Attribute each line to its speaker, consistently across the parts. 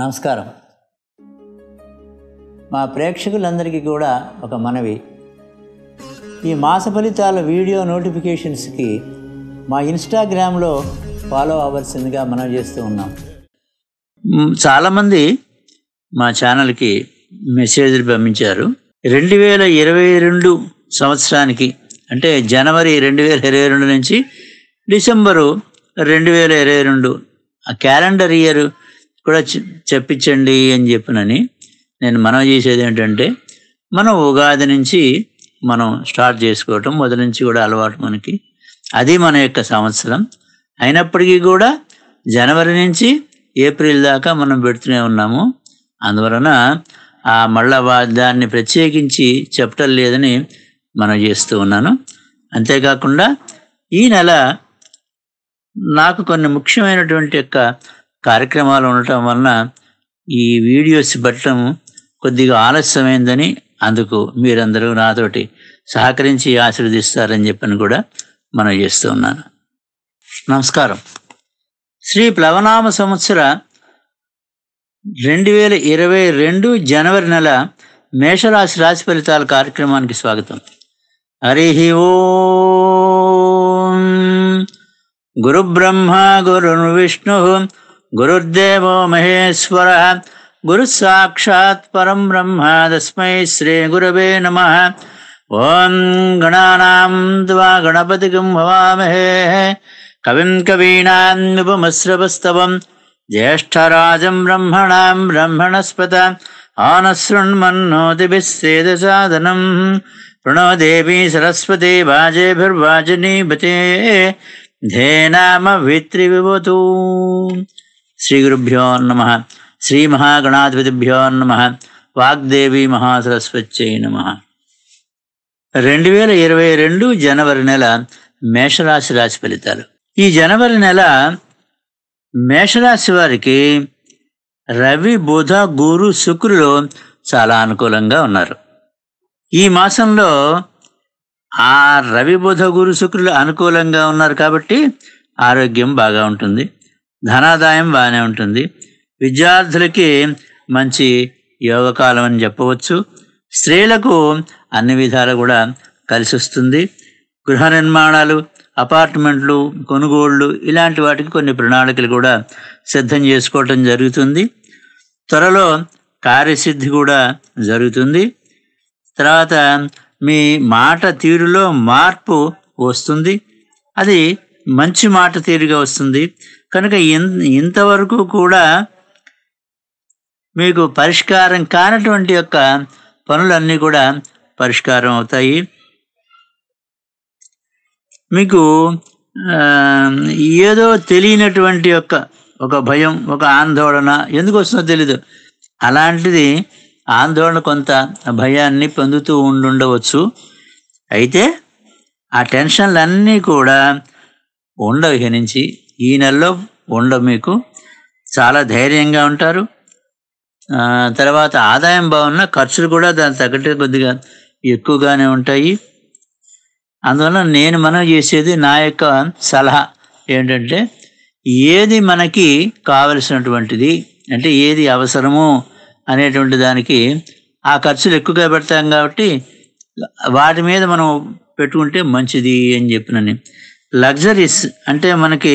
Speaker 1: నమస్కారం మా ప్రేక్షకులందరికీ కూడా ఒక మనవి ఈ మాస ఫలితాల వీడియో నోటిఫికేషన్స్కి మా ఇన్స్టాగ్రామ్లో ఫాలో అవ్వాల్సిందిగా మనం చేస్తూ ఉన్నాం చాలామంది మా ఛానల్కి మెసేజ్లు పంపించారు రెండు వేల ఇరవై రెండు సంవత్సరానికి అంటే జనవరి రెండు వేల ఇరవై రెండు నుంచి డిసెంబరు రెండు వేల ఇరవై రెండు ఆ క్యాలెండర్ ఇయర్ కూడా చెప్పించండి అని చెప్పినని నేను మనం చేసేది ఏంటంటే మనం ఉగాది నుంచి మనం స్టార్ట్ చేసుకోవటం మొదటి నుంచి కూడా అలవాటు మనకి అది మన యొక్క సంవత్సరం అయినప్పటికీ కూడా జనవరి నుంచి ఏప్రిల్ దాకా మనం పెడుతూనే ఉన్నాము అందువలన ఆ మళ్ళా దాన్ని ప్రత్యేకించి చెప్పటం లేదని మనం చేస్తూ ఉన్నాను అంతేకాకుండా ఈ నెల నాకు కొన్ని ముఖ్యమైనటువంటి యొక్క కార్యక్రమాలు ఉండటం వలన ఈ వీడియోస్ పెట్టడం కొద్దిగా ఆలస్యమైందని అందుకు మీరందరూ నాతోటి సహకరించి ఆశీర్వదిస్తారని చెప్పని కూడా మనం చేస్తూ ఉన్నాను నమస్కారం శ్రీ ప్లవనామ సంవత్సర రెండు వేల ఇరవై రెండు జనవరి నెల మేషరాశి రాశి ఫలితాల కార్యక్రమానికి స్వాగతం హరి ఓ గురుబ్రహ్మ విష్ణు गुरुर्देवो महेश्वरः गुरुः परं ब्रह्मा तस्मै श्रीगुरवे नमः ॐ गणानां द्वा गणपतिकं भवामहे कविं कवीनाम् उपमश्रपस्तवम् ज्येष्ठराजं ब्रह्मणां ब्रह्मणस्पत आनश्रुण्मन्नोतिभिः सेदसाधनम् देवी सरस्वती वाजेभिर्वाजिनी बते धे శ్రీగురుభ్యో నమ శ్రీ మహాగణాధిపతిభ్యో నమ వాగ్దేవి మహాసరస్వత్యై నమ రెండు వేల ఇరవై రెండు జనవరి నెల మేషరాశి రాశి ఫలితాలు ఈ జనవరి నెల మేషరాశి వారికి రవి బుధ గురు శుక్రులు చాలా అనుకూలంగా ఉన్నారు ఈ మాసంలో ఆ రవి బుధ గురు శుక్రులు అనుకూలంగా ఉన్నారు కాబట్టి ఆరోగ్యం బాగా ఉంటుంది ధనాదాయం బాగానే ఉంటుంది విద్యార్థులకి మంచి యోగకాలం అని చెప్పవచ్చు స్త్రీలకు అన్ని విధాలు కూడా కలిసి వస్తుంది గృహ నిర్మాణాలు అపార్ట్మెంట్లు కొనుగోళ్లు ఇలాంటి వాటికి కొన్ని ప్రణాళికలు కూడా సిద్ధం చేసుకోవటం జరుగుతుంది త్వరలో కార్యసిద్ధి కూడా జరుగుతుంది తర్వాత మీ మాట తీరులో మార్పు వస్తుంది అది మంచి మాట తీరుగా వస్తుంది కనుక ఇంతవరకు కూడా మీకు పరిష్కారం కానటువంటి యొక్క పనులన్నీ కూడా పరిష్కారం అవుతాయి మీకు ఏదో తెలియనటువంటి యొక్క ఒక భయం ఒక ఆందోళన ఎందుకు వస్తుందో తెలీదు అలాంటిది ఆందోళన కొంత భయాన్ని పొందుతూ ఉండుండవచ్చు అయితే ఆ టెన్షన్లన్నీ కూడా ఉండవు ఇక నుంచి ఈ నెలలో ఉండవు మీకు చాలా ధైర్యంగా ఉంటారు తర్వాత ఆదాయం బాగున్నా ఖర్చులు కూడా దాని తగ్గట్టు కొద్దిగా ఎక్కువగానే ఉంటాయి అందువల్ల నేను మనం చేసేది నా యొక్క సలహా ఏంటంటే ఏది మనకి కావలసినటువంటిది అంటే ఏది అవసరము అనేటువంటి దానికి ఆ ఖర్చులు ఎక్కువగా పెడతాం కాబట్టి వాటి మీద మనం పెట్టుకుంటే మంచిది అని చెప్పినని లగ్జరీస్ అంటే మనకి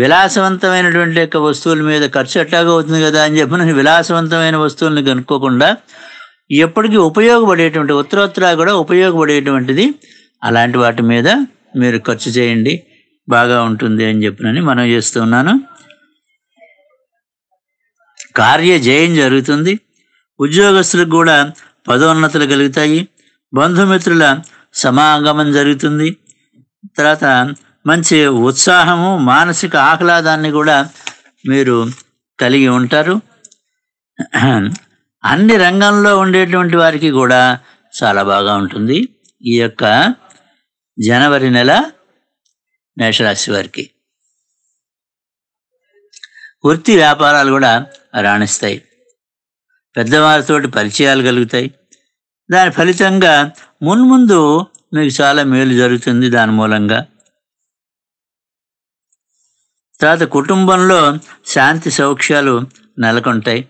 Speaker 1: విలాసవంతమైనటువంటి యొక్క వస్తువుల మీద ఖర్చు ఎట్లాగో అవుతుంది కదా అని చెప్పిన విలాసవంతమైన వస్తువులను కనుక్కోకుండా ఎప్పటికీ ఉపయోగపడేటువంటి ఉత్తరోత్తరా కూడా ఉపయోగపడేటువంటిది అలాంటి వాటి మీద మీరు ఖర్చు చేయండి బాగా ఉంటుంది అని చెప్పినని మనం చేస్తున్నాను కార్య జయం జరుగుతుంది ఉద్యోగస్తులకు కూడా పదోన్నతులు కలుగుతాయి బంధుమిత్రుల సమాగమం జరుగుతుంది తర్వాత మంచి ఉత్సాహము మానసిక ఆహ్లాదాన్ని కూడా మీరు కలిగి ఉంటారు అన్ని రంగంలో ఉండేటువంటి వారికి కూడా చాలా బాగా ఉంటుంది ఈ యొక్క జనవరి నెల మేషరాశి వారికి వృత్తి వ్యాపారాలు కూడా రాణిస్తాయి పెద్దవారితోటి పరిచయాలు కలుగుతాయి దాని ఫలితంగా మున్ముందు మీకు చాలా మేలు జరుగుతుంది దాని మూలంగా తర్వాత కుటుంబంలో శాంతి సౌఖ్యాలు నెలకొంటాయి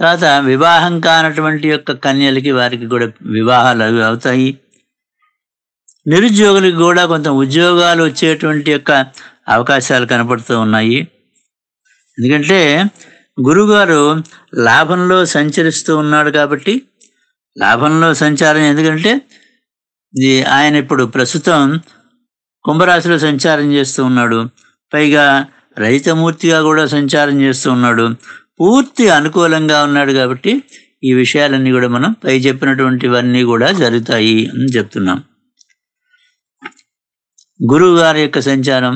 Speaker 1: తర్వాత వివాహం కానటువంటి యొక్క కన్యలకి వారికి కూడా వివాహాలు అవి అవుతాయి నిరుద్యోగులకు కూడా కొంత ఉద్యోగాలు వచ్చేటువంటి యొక్క అవకాశాలు కనపడుతూ ఉన్నాయి ఎందుకంటే గురుగారు లాభంలో సంచరిస్తూ ఉన్నాడు కాబట్టి లాభంలో సంచారం ఎందుకంటే ఇది ఆయన ఇప్పుడు ప్రస్తుతం కుంభరాశిలో సంచారం చేస్తూ ఉన్నాడు పైగా రహితమూర్తిగా కూడా సంచారం చేస్తూ ఉన్నాడు పూర్తి అనుకూలంగా ఉన్నాడు కాబట్టి ఈ విషయాలన్నీ కూడా మనం పై చెప్పినటువంటివన్నీ కూడా జరుగుతాయి అని చెప్తున్నాం గురువు గారి యొక్క సంచారం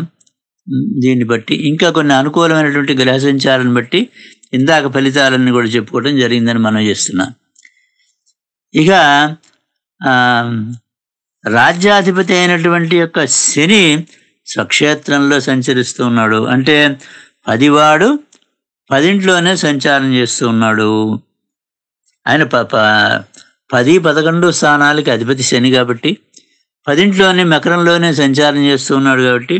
Speaker 1: దీన్ని బట్టి ఇంకా కొన్ని అనుకూలమైనటువంటి గ్రహ సంచారాన్ని బట్టి ఇందాక ఫలితాలన్నీ కూడా చెప్పుకోవడం జరిగిందని మనం చేస్తున్నాం ఇక రాజ్యాధిపతి అయినటువంటి యొక్క శని స్వక్షేత్రంలో సంచరిస్తూ ఉన్నాడు అంటే పదివాడు పదింట్లోనే సంచారం చేస్తూ ఉన్నాడు ఆయన ప పది పదకొండు స్థానాలకి అధిపతి శని కాబట్టి పదింట్లోనే మకరంలోనే సంచారం చేస్తూ ఉన్నాడు కాబట్టి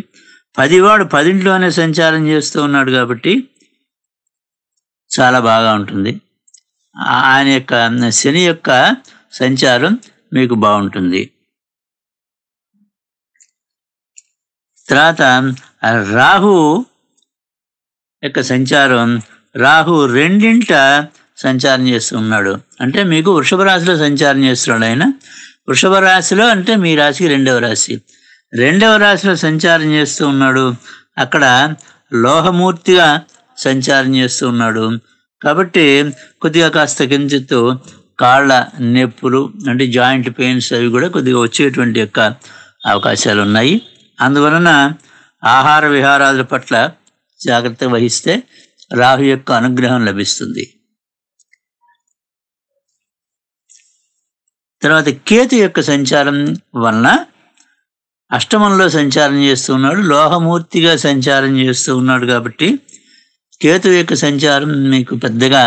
Speaker 1: పదివాడు పదింట్లోనే సంచారం చేస్తూ ఉన్నాడు కాబట్టి చాలా బాగా ఉంటుంది ఆయన యొక్క శని యొక్క సంచారం మీకు బాగుంటుంది తర్వాత రాహు యొక్క సంచారం రాహు రెండింట సంచారం చేస్తున్నాడు అంటే మీకు వృషభ రాశిలో సంచారం చేస్తున్నాడు ఆయన వృషభ రాశిలో అంటే మీ రాశికి రెండవ రాశి రెండవ రాశిలో సంచారం చేస్తూ ఉన్నాడు అక్కడ లోహమూర్తిగా సంచారం చేస్తూ ఉన్నాడు కాబట్టి కొద్దిగా కాస్త కించిత్ కాళ్ళ నొప్పులు అంటే జాయింట్ పెయిన్స్ అవి కూడా కొద్దిగా వచ్చేటువంటి యొక్క అవకాశాలు ఉన్నాయి అందువలన ఆహార విహారాల పట్ల జాగ్రత్త వహిస్తే రాహు యొక్క అనుగ్రహం లభిస్తుంది తర్వాత కేతు యొక్క సంచారం వలన అష్టమంలో సంచారం చేస్తూ ఉన్నాడు లోహమూర్తిగా సంచారం చేస్తూ ఉన్నాడు కాబట్టి కేతు యొక్క సంచారం మీకు పెద్దగా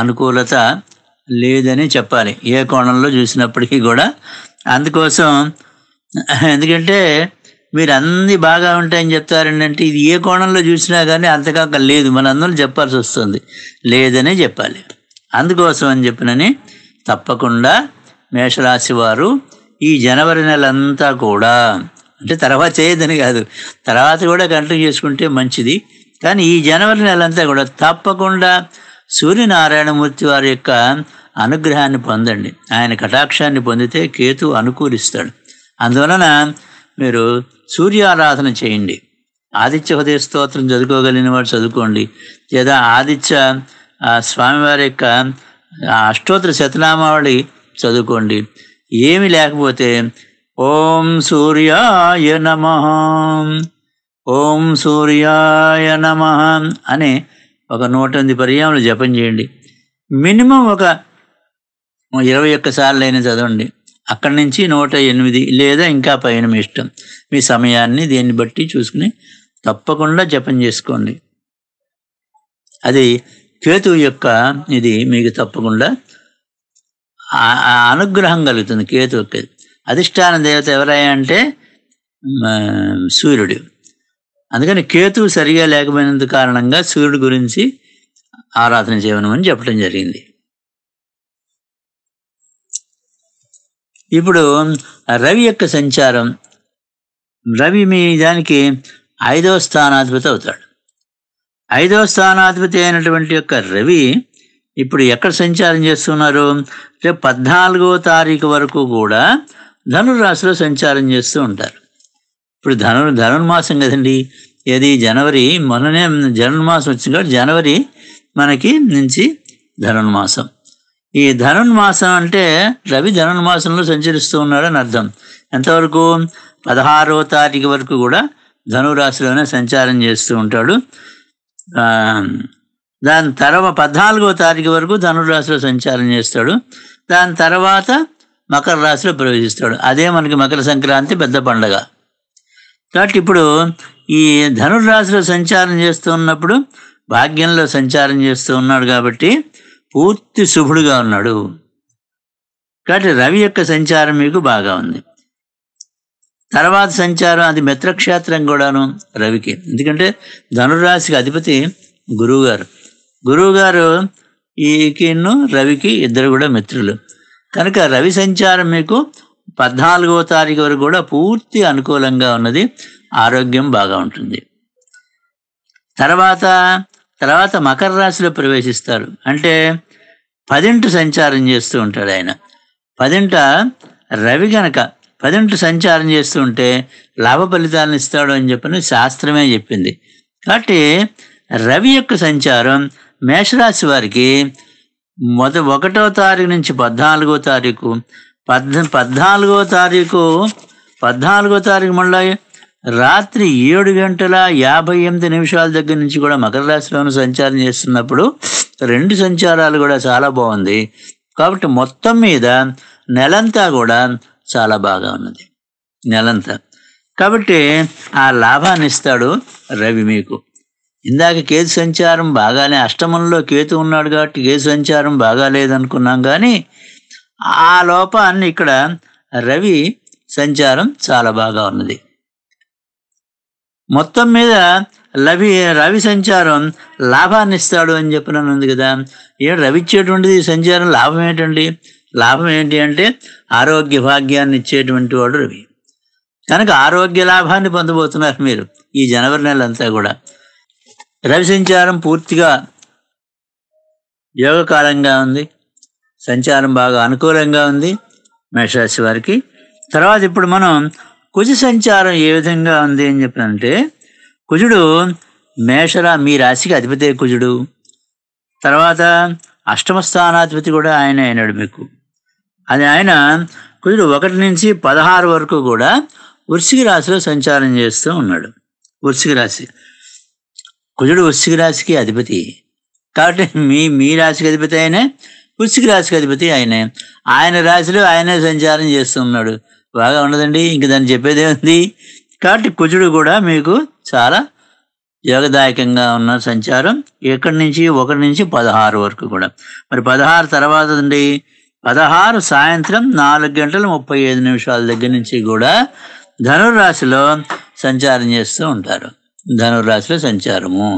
Speaker 1: అనుకూలత లేదని చెప్పాలి ఏ కోణంలో చూసినప్పటికీ కూడా అందుకోసం ఎందుకంటే మీరు అన్ని బాగా ఉంటాయని చెప్తారంటే ఇది ఏ కోణంలో చూసినా కానీ అంతకాక లేదు మన మనందరం చెప్పాల్సి వస్తుంది లేదనే చెప్పాలి అందుకోసం అని చెప్పినని తప్పకుండా మేషరాశి వారు ఈ జనవరి నెలంతా కూడా అంటే తర్వాత చేయదని కాదు తర్వాత కూడా కంటిన్యూ చేసుకుంటే మంచిది కానీ ఈ జనవరి నెలంతా కూడా తప్పకుండా సూర్యనారాయణమూర్తి వారి యొక్క అనుగ్రహాన్ని పొందండి ఆయన కటాక్షాన్ని పొందితే కేతు అనుకూలిస్తాడు అందువలన మీరు సూర్యారాధన చేయండి ఆదిత్య హృదయ స్తోత్రం చదువుకోగలిగిన వాడు చదువుకోండి లేదా ఆదిత్య స్వామివారి యొక్క అష్టోత్తర శతనామావళి చదువుకోండి ఏమి లేకపోతే ఓం సూర్యాయ నమ ఓం సూర్యాయ నమ అనే ఒక నూట ఎనిమిది పర్యాములు జపం చేయండి మినిమం ఒక ఇరవై ఒక్కసార్లు అయినా చదవండి అక్కడి నుంచి నూట ఎనిమిది లేదా ఇంకా పైన మీ ఇష్టం మీ సమయాన్ని దీన్ని బట్టి చూసుకుని తప్పకుండా జపం చేసుకోండి అది కేతు యొక్క ఇది మీకు తప్పకుండా అనుగ్రహం కలుగుతుంది కేతు యొక్క అధిష్టాన దేవత ఎవరయ్యా అంటే సూర్యుడు అందుకని కేతు సరిగా లేకపోయినందు కారణంగా సూర్యుడు గురించి ఆరాధన చేయమని చెప్పడం జరిగింది ఇప్పుడు రవి యొక్క సంచారం రవి మీ దానికి ఐదవ స్థానాధిపతి అవుతాడు ఐదవ స్థానాధిపతి అయినటువంటి యొక్క రవి ఇప్పుడు ఎక్కడ సంచారం చేస్తున్నారు అంటే పద్నాలుగో తారీఖు వరకు కూడా ధనురాశిలో సంచారం చేస్తూ ఉంటారు ఇప్పుడు ధను ధనుర్మాసం కదండి ఏది జనవరి మొన్ననే జనుర్మాసం వచ్చింది కాబట్టి జనవరి మనకి నుంచి ధనుర్మాసం ఈ ధనుర్మాసం అంటే రవి ధనుర్మాసంలో సంచరిస్తూ ఉన్నాడని అర్థం ఎంతవరకు పదహారో తారీఖు వరకు కూడా ధనురాశిలోనే సంచారం చేస్తూ ఉంటాడు దాని తర్వాత పద్నాలుగో తారీఖు వరకు ధనురాశిలో సంచారం చేస్తాడు దాని తర్వాత మకర రాశిలో ప్రవేశిస్తాడు అదే మనకి మకర సంక్రాంతి పెద్ద పండగ కాబట్టి ఇప్పుడు ఈ ధనుర్రాశిలో సంచారం చేస్తూ ఉన్నప్పుడు భాగ్యంలో సంచారం చేస్తూ ఉన్నాడు కాబట్టి పూర్తి శుభుడుగా ఉన్నాడు కాబట్టి రవి యొక్క సంచారం మీకు బాగా ఉంది తర్వాత సంచారం అది మిత్రక్షేత్రం కూడాను రవికి ఎందుకంటే ధనురాశికి అధిపతి గురువుగారు గురువుగారు ఈకిను రవికి ఇద్దరు కూడా మిత్రులు కనుక రవి సంచారం మీకు పద్నాలుగో తారీఖు వరకు కూడా పూర్తి అనుకూలంగా ఉన్నది ఆరోగ్యం బాగా ఉంటుంది తర్వాత తర్వాత మకర రాశిలో ప్రవేశిస్తారు అంటే పదింటి సంచారం చేస్తూ ఉంటాడు ఆయన పదింట రవి గనక పదింటి సంచారం చేస్తూ ఉంటే లాభ ఫలితాలను ఇస్తాడు అని చెప్పని శాస్త్రమే చెప్పింది కాబట్టి రవి యొక్క సంచారం మేషరాశి వారికి మొద ఒకటో తారీఖు నుంచి పద్నాలుగో తారీఖు పద్ పద్నాలుగో తారీఖు పద్నాలుగో తారీఖు మళ్ళీ రాత్రి ఏడు గంటల యాభై ఎనిమిది నిమిషాల దగ్గర నుంచి కూడా మకర రాశిలోను సంచారం చేస్తున్నప్పుడు రెండు సంచారాలు కూడా చాలా బాగుంది కాబట్టి మొత్తం మీద నెలంతా కూడా చాలా బాగా ఉన్నది నెలంతా కాబట్టి ఆ లాభాన్ని ఇస్తాడు రవి మీకు ఇందాక కేతు సంచారం బాగానే అష్టమంలో కేతు ఉన్నాడు కాబట్టి కేతు సంచారం బాగా లేదనుకున్నాం కానీ ఆ లోపాన్ని ఇక్కడ రవి సంచారం చాలా బాగా ఉన్నది మొత్తం మీద లవి రవి సంచారం లాభాన్ని ఇస్తాడు అని చెప్పినందు ఉంది కదా ఏ రవి ఇచ్చేటువంటిది సంచారం లాభం ఏంటండి లాభం ఏంటి అంటే ఆరోగ్య భాగ్యాన్ని ఇచ్చేటువంటి వాడు రవి కనుక ఆరోగ్య లాభాన్ని పొందబోతున్నారు మీరు ఈ జనవరి నెల అంతా కూడా రవి సంచారం పూర్తిగా యోగకాలంగా ఉంది సంచారం బాగా అనుకూలంగా ఉంది మేషరాశి వారికి తర్వాత ఇప్పుడు మనం కుజ సంచారం ఏ విధంగా ఉంది అని చెప్పినంటే కుజుడు మేషరా మీ రాశికి అధిపతి కుజుడు తర్వాత అష్టమ స్థానాధిపతి కూడా ఆయన అయినాడు మీకు అది ఆయన కుజుడు ఒకటి నుంచి పదహారు వరకు కూడా వృశ్చిక రాశిలో సంచారం చేస్తూ ఉన్నాడు వృశ్చిక రాశి కుజుడు వృశ్చిక రాశికి అధిపతి కాబట్టి మీ మీ రాశికి అధిపతి ఆయనే వృశ్చిక రాశికి అధిపతి ఆయనే ఆయన రాశిలో ఆయనే సంచారం చేస్తున్నాడు బాగా ఉండదండి ఇంక దాన్ని చెప్పేదే ఉంది కాబట్టి కుజుడు కూడా మీకు చాలా యోగదాయకంగా ఉన్న సంచారం ఎక్కడి నుంచి ఒకటి నుంచి పదహారు వరకు కూడా మరి పదహారు తర్వాత అండి పదహారు సాయంత్రం నాలుగు గంటల ముప్పై ఐదు నిమిషాల దగ్గర నుంచి కూడా ధనుర్రాశిలో సంచారం చేస్తూ ఉంటారు ధనుర్రాశిలో సంచారము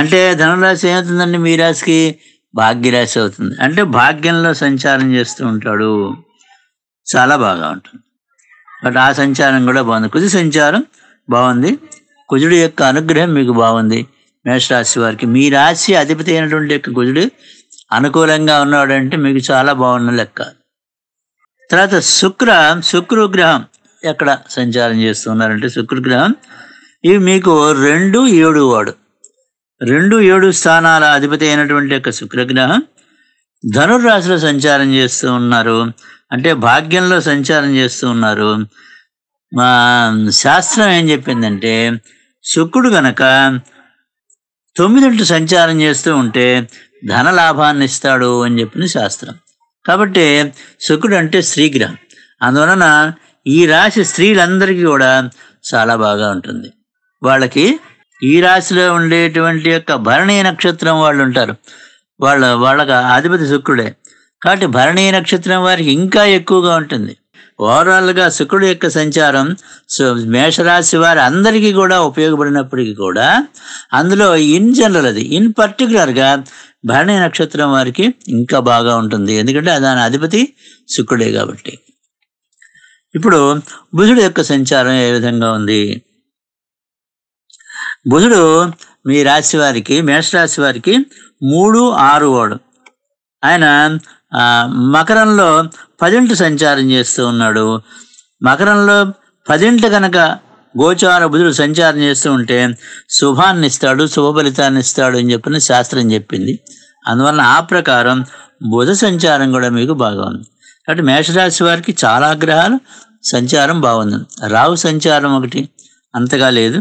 Speaker 1: అంటే ధనురాశి ఏమవుతుందండి మీ రాశికి భాగ్యరాశి అవుతుంది అంటే భాగ్యంలో సంచారం చేస్తూ ఉంటాడు చాలా బాగా ఉంటుంది బట్ ఆ సంచారం కూడా బాగుంది కుజ సంచారం బాగుంది కుజుడు యొక్క అనుగ్రహం మీకు బాగుంది మేషరాశి వారికి మీ రాశి అధిపతి అయినటువంటి యొక్క కుజుడు అనుకూలంగా ఉన్నాడంటే మీకు చాలా బాగున్న లెక్క తర్వాత శుక్ర శుక్రగ్రహం ఎక్కడ సంచారం చేస్తున్నారంటే శుక్రగ్రహం ఇవి మీకు రెండు ఏడు వాడు రెండు ఏడు స్థానాల అధిపతి అయినటువంటి యొక్క శుక్రగ్రహం ధనుర్రాశిలో సంచారం చేస్తూ ఉన్నారు అంటే భాగ్యంలో సంచారం చేస్తూ ఉన్నారు మా శాస్త్రం ఏం చెప్పిందంటే శుక్రుడు గనక తొమ్మిదింటి సంచారం చేస్తూ ఉంటే ధన లాభాన్ని ఇస్తాడు అని చెప్పిన శాస్త్రం కాబట్టి శుక్రుడు అంటే స్త్రీగ్రహం అందువలన ఈ రాశి స్త్రీలందరికీ కూడా చాలా బాగా ఉంటుంది వాళ్ళకి ఈ రాశిలో ఉండేటువంటి యొక్క భరణీయ నక్షత్రం వాళ్ళు ఉంటారు వాళ్ళ వాళ్ళకి ఆధిపతి శుక్రుడే కాబట్టి భరణీ నక్షత్రం వారికి ఇంకా ఎక్కువగా ఉంటుంది ఓవరాల్గా శుక్రుడు యొక్క సంచారం మేషరాశి వారి అందరికీ కూడా ఉపయోగపడినప్పటికీ కూడా అందులో ఇన్ జనరల్ అది ఇన్ పర్టికులర్గా భరణి నక్షత్రం వారికి ఇంకా బాగా ఉంటుంది ఎందుకంటే దాని అధిపతి శుక్రుడే కాబట్టి ఇప్పుడు బుధుడు యొక్క సంచారం ఏ విధంగా ఉంది బుధుడు మీ రాశి వారికి మేషరాశి వారికి మూడు ఆరు వాడు ఆయన మకరంలో పదింటి సంచారం చేస్తూ ఉన్నాడు మకరంలో పదింటి కనుక గోచార బుధుడు సంచారం చేస్తూ ఉంటే శుభాన్ని ఇస్తాడు శుభ ఫలితాన్ని ఇస్తాడు అని చెప్పిన శాస్త్రం చెప్పింది అందువలన ఆ ప్రకారం బుధ సంచారం కూడా మీకు బాగా ఉంది కాబట్టి మేషరాశి వారికి చాలా గ్రహాలు సంచారం బాగుంది రావు సంచారం ఒకటి అంతగా లేదు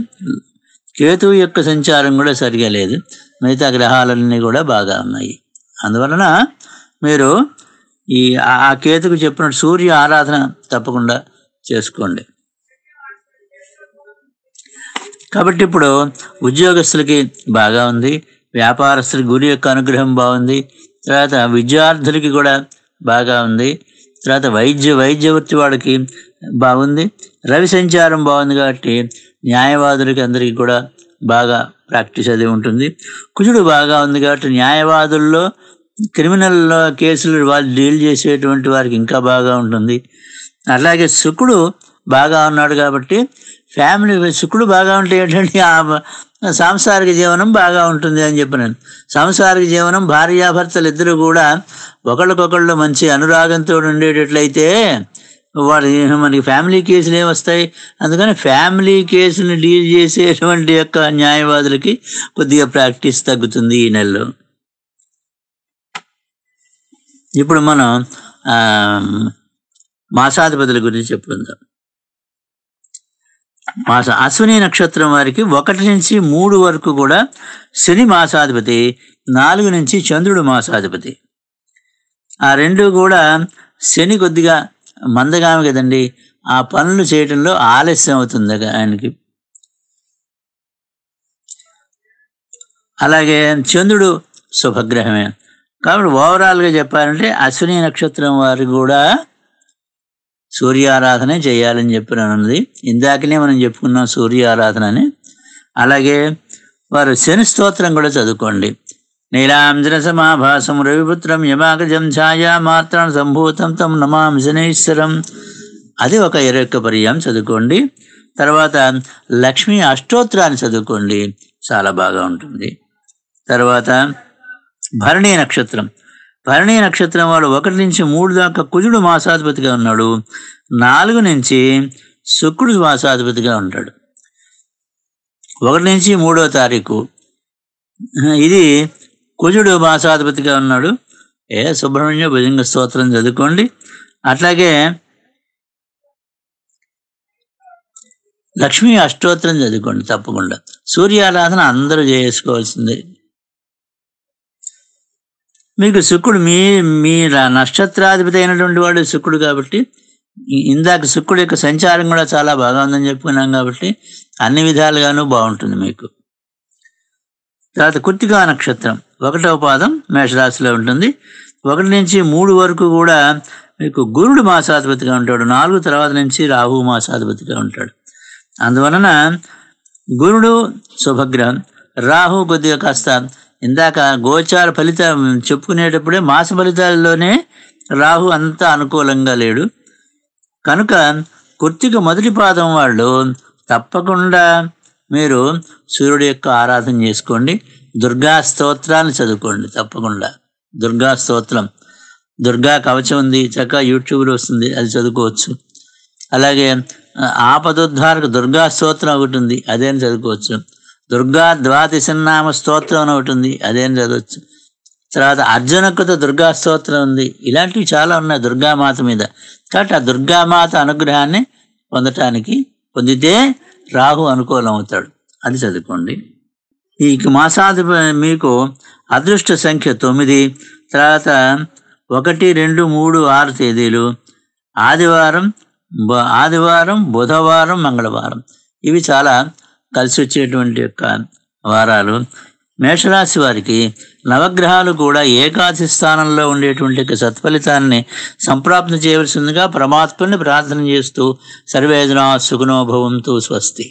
Speaker 1: కేతు యొక్క సంచారం కూడా సరిగా లేదు మిగతా గ్రహాలన్నీ కూడా బాగా ఉన్నాయి అందువలన మీరు ఈ ఆ కేతుకు చెప్పిన సూర్య ఆరాధన తప్పకుండా చేసుకోండి కాబట్టి ఇప్పుడు ఉద్యోగస్తులకి బాగా ఉంది వ్యాపారస్తుల గురి యొక్క అనుగ్రహం బాగుంది తర్వాత విద్యార్థులకి కూడా బాగా ఉంది తర్వాత వైద్య వైద్య వృత్తి వాళ్ళకి బాగుంది రవి సంచారం బాగుంది కాబట్టి న్యాయవాదులకి అందరికీ కూడా బాగా ప్రాక్టీస్ అది ఉంటుంది కుజుడు బాగా ఉంది కాబట్టి న్యాయవాదుల్లో క్రిమినల్ కేసులు వాళ్ళు డీల్ చేసేటువంటి వారికి ఇంకా బాగా ఉంటుంది అలాగే శుకుడు బాగా ఉన్నాడు కాబట్టి ఫ్యామిలీ శుకుడు బాగా ఉంటే ఏంటంటే ఆ సాంసారిక జీవనం బాగా ఉంటుంది అని చెప్పినాను సాంసారిక జీవనం భార్యాభర్తలు ఇద్దరు కూడా ఒకళ్ళకొకళ్ళు మంచి అనురాగంతో ఉండేటట్లయితే వాళ్ళు మనకి ఫ్యామిలీ కేసులు ఏమొస్తాయి అందుకని ఫ్యామిలీ కేసుని డీల్ చేసేటువంటి యొక్క న్యాయవాదులకి కొద్దిగా ప్రాక్టీస్ తగ్గుతుంది ఈ నెలలో ఇప్పుడు మనం మాసాధిపతుల గురించి చెప్పుకుందాం మాస అశ్విని నక్షత్రం వారికి ఒకటి నుంచి మూడు వరకు కూడా శని మాసాధిపతి నాలుగు నుంచి చంద్రుడు మాసాధిపతి ఆ రెండు కూడా శని కొద్దిగా మందగామి కదండి ఆ పనులు చేయటంలో ఆలస్యం అవుతుంది ఆయనకి అలాగే చంద్రుడు శుభగ్రహమే కాబట్టి ఓవరాల్గా చెప్పాలంటే అశ్విని నక్షత్రం వారు కూడా సూర్యారాధనే చేయాలని చెప్పిన అన్నది ఇందాకనే మనం చెప్పుకున్నాం సూర్యారాధన అని అలాగే వారు శని స్తోత్రం కూడా చదువుకోండి నీలాంజన సమాభాసం రవిపుత్రం యమాగజం ఛాయామాత్రం సంభూతం తం నమాం శనేశ్వరం అది ఒక ఇరవై పర్యాయం చదువుకోండి తర్వాత లక్ష్మీ అష్టోత్రాన్ని చదువుకోండి చాలా బాగా ఉంటుంది తర్వాత భరణి నక్షత్రం భరణి నక్షత్రం వాడు ఒకటి నుంచి మూడు దాకా కుజుడు మాసాధిపతిగా ఉన్నాడు నాలుగు నుంచి శుక్రుడు మాసాధిపతిగా ఉంటాడు ఒకటి నుంచి మూడో తారీఖు ఇది కుజుడు మాసాధిపతిగా ఉన్నాడు ఏ సుబ్రహ్మణ్య భుజంగ స్తోత్రం చదువుకోండి అట్లాగే లక్ష్మీ అష్టోత్తరం చదువుకోండి తప్పకుండా సూర్యారాధన అందరూ చేసుకోవాల్సిందే మీకు శుక్రుడు మీ మీ నక్షత్రాధిపతి అయినటువంటి వాడు శుక్రుడు కాబట్టి ఇందాక శుక్రుడు యొక్క సంచారం కూడా చాలా బాగా ఉందని చెప్పుకున్నాం కాబట్టి అన్ని విధాలుగానూ బాగుంటుంది మీకు తర్వాత కుర్తికా నక్షత్రం ఒకటవ పాదం మేషరాశిలో ఉంటుంది ఒకటి నుంచి మూడు వరకు కూడా మీకు గురుడు మాసాధిపతిగా ఉంటాడు నాలుగు తర్వాత నుంచి రాహు మాసాధిపతిగా ఉంటాడు అందువలన గురుడు శుభగ్రహం రాహు కొద్దిగా కాస్త ఇందాక గోచార ఫలితం చెప్పుకునేటప్పుడే మాస ఫలితాల్లోనే రాహు అంత అనుకూలంగా లేడు కనుక కుర్తిక మొదటి పాదం వాళ్ళు తప్పకుండా మీరు సూర్యుడి యొక్క ఆరాధన చేసుకోండి దుర్గా స్తోత్రాన్ని చదువుకోండి తప్పకుండా దుర్గా స్తోత్రం దుర్గా కవచం ఉంది చక్కగా యూట్యూబ్లో వస్తుంది అది చదువుకోవచ్చు అలాగే ఆపదోద్ధారకు దుర్గా స్తోత్రం ఒకటి ఉంది అదేని చదువుకోవచ్చు దుర్గా ద్వాదశనామ స్తోత్రం అని ఒకటి ఉంది అదేం చదవచ్చు తర్వాత అర్జునకృత దుర్గా స్తోత్రం ఉంది ఇలాంటివి చాలా ఉన్నాయి దుర్గామాత మీద కాబట్టి ఆ దుర్గామాత అనుగ్రహాన్ని పొందటానికి పొందితే రాహు అనుకూలం అవుతాడు అది చదువుకోండి ఈ మాసాది మీకు అదృష్ట సంఖ్య తొమ్మిది తర్వాత ఒకటి రెండు మూడు ఆరు తేదీలు ఆదివారం ఆదివారం బుధవారం మంగళవారం ఇవి చాలా కలిసి వచ్చేటువంటి యొక్క వారాలు మేషరాశి వారికి నవగ్రహాలు కూడా ఏకాదశి స్థానంలో ఉండేటువంటి సత్ఫలితాన్ని సంప్రాప్తం చేయవలసిందిగా పరమాత్మని ప్రార్థన చేస్తూ సర్వేదనా సుగుణోభవంతో స్వస్తి